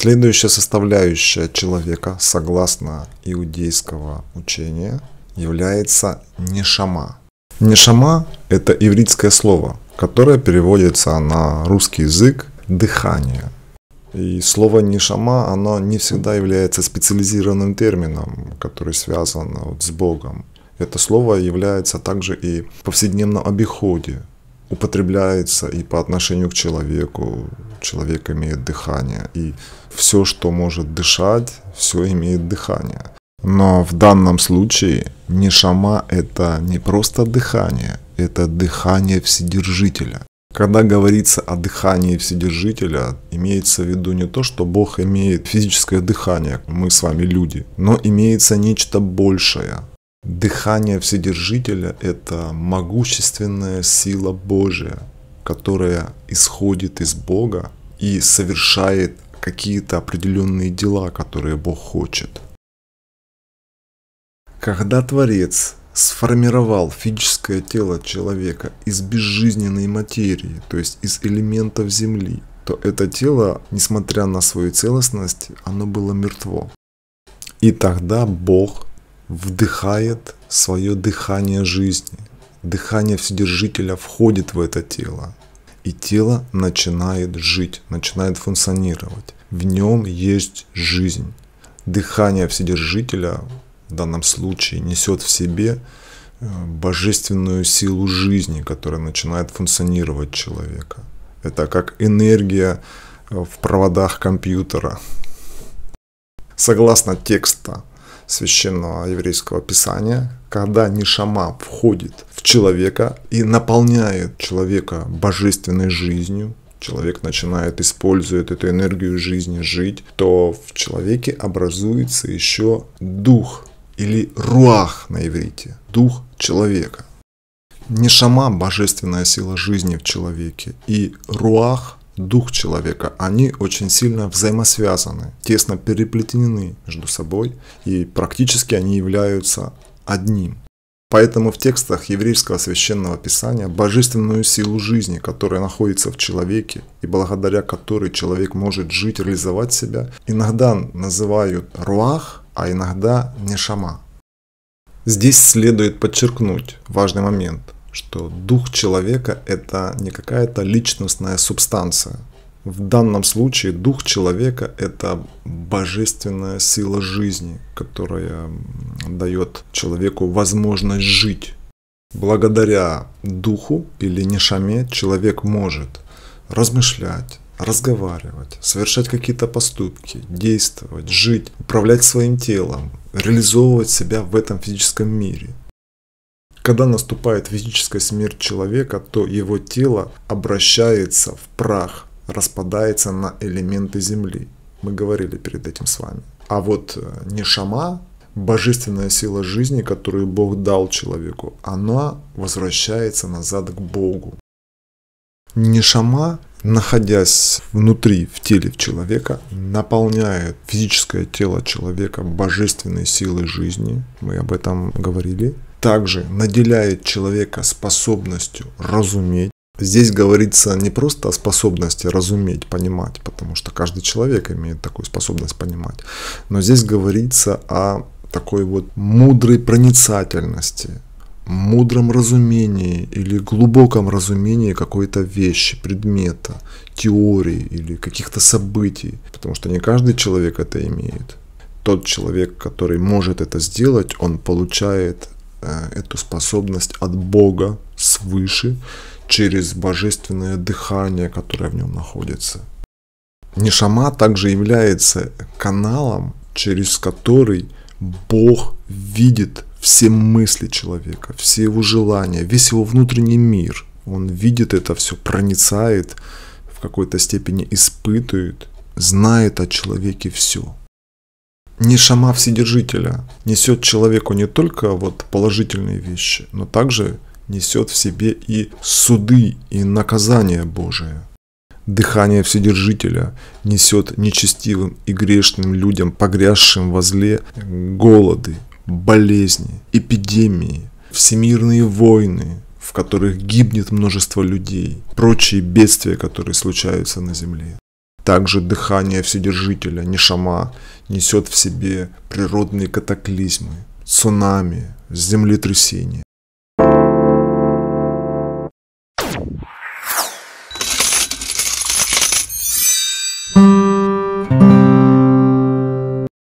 Следующая составляющая человека, согласно иудейского учения, является нешама. Нешама – это ивритское слово, которое переводится на русский язык «дыхание». И слово «нишама» оно не всегда является специализированным термином, который связан вот с Богом. Это слово является также и в повседневном обиходе употребляется и по отношению к человеку. Человек имеет дыхание. И все, что может дышать, все имеет дыхание. Но в данном случае нишама – это не просто дыхание, это дыхание Вседержителя. Когда говорится о дыхании Вседержителя, имеется в виду не то, что Бог имеет физическое дыхание, мы с вами люди, но имеется нечто большее, Дыхание Вседержителя – это могущественная сила Божия, которая исходит из Бога и совершает какие-то определенные дела, которые Бог хочет. Когда Творец сформировал физическое тело человека из безжизненной материи, то есть из элементов земли, то это тело, несмотря на свою целостность, оно было мертво. И тогда Бог вдыхает свое дыхание жизни. Дыхание Вседержителя входит в это тело. И тело начинает жить, начинает функционировать. В нем есть жизнь. Дыхание Вседержителя в данном случае несет в себе э, божественную силу жизни, которая начинает функционировать человека. Это как энергия э, в проводах компьютера. Согласно текста священного еврейского писания, когда Нишама входит в человека и наполняет человека божественной жизнью, человек начинает использовать эту энергию жизни жить, то в человеке образуется еще дух или руах на иврите, дух человека. Нишама – божественная сила жизни в человеке, и руах дух человека, они очень сильно взаимосвязаны, тесно переплетены между собой, и практически они являются одним. Поэтому в текстах еврейского священного писания божественную силу жизни, которая находится в человеке и благодаря которой человек может жить, реализовать себя, иногда называют руах, а иногда нешама. Здесь следует подчеркнуть важный момент – что дух человека – это не какая-то личностная субстанция. В данном случае дух человека – это божественная сила жизни, которая дает человеку возможность жить. Благодаря духу или нишаме человек может размышлять, разговаривать, совершать какие-то поступки, действовать, жить, управлять своим телом, реализовывать себя в этом физическом мире – когда наступает физическая смерть человека, то его тело обращается в прах, распадается на элементы земли. Мы говорили перед этим с вами. А вот э, нишама, божественная сила жизни, которую Бог дал человеку, она возвращается назад к Богу. Нишама, находясь внутри, в теле человека, наполняет физическое тело человека божественной силой жизни. Мы об этом говорили также наделяет человека способностью разуметь. Здесь говорится не просто о способности разуметь, понимать, потому что каждый человек имеет такую способность понимать, но здесь говорится о такой вот мудрой проницательности, мудром разумении или глубоком разумении какой-то вещи, предмета, теории или каких-то событий, потому что не каждый человек это имеет. Тот человек, который может это сделать, он получает Э, эту способность от Бога свыше через божественное дыхание, которое в нем находится. Нишама также является каналом, через который Бог видит все мысли человека, все его желания, весь его внутренний мир. Он видит это все, проницает, в какой-то степени испытывает, знает о человеке все. Не шама Вседержителя несет человеку не только вот положительные вещи, но также несет в себе и суды, и наказание Божие. Дыхание Вседержителя несет нечестивым и грешным людям, погрязшим во зле, голоды, болезни, эпидемии, всемирные войны, в которых гибнет множество людей, прочие бедствия, которые случаются на Земле. Также дыхание Вседержителя, не шама, несет в себе природные катаклизмы, цунами, землетрясения.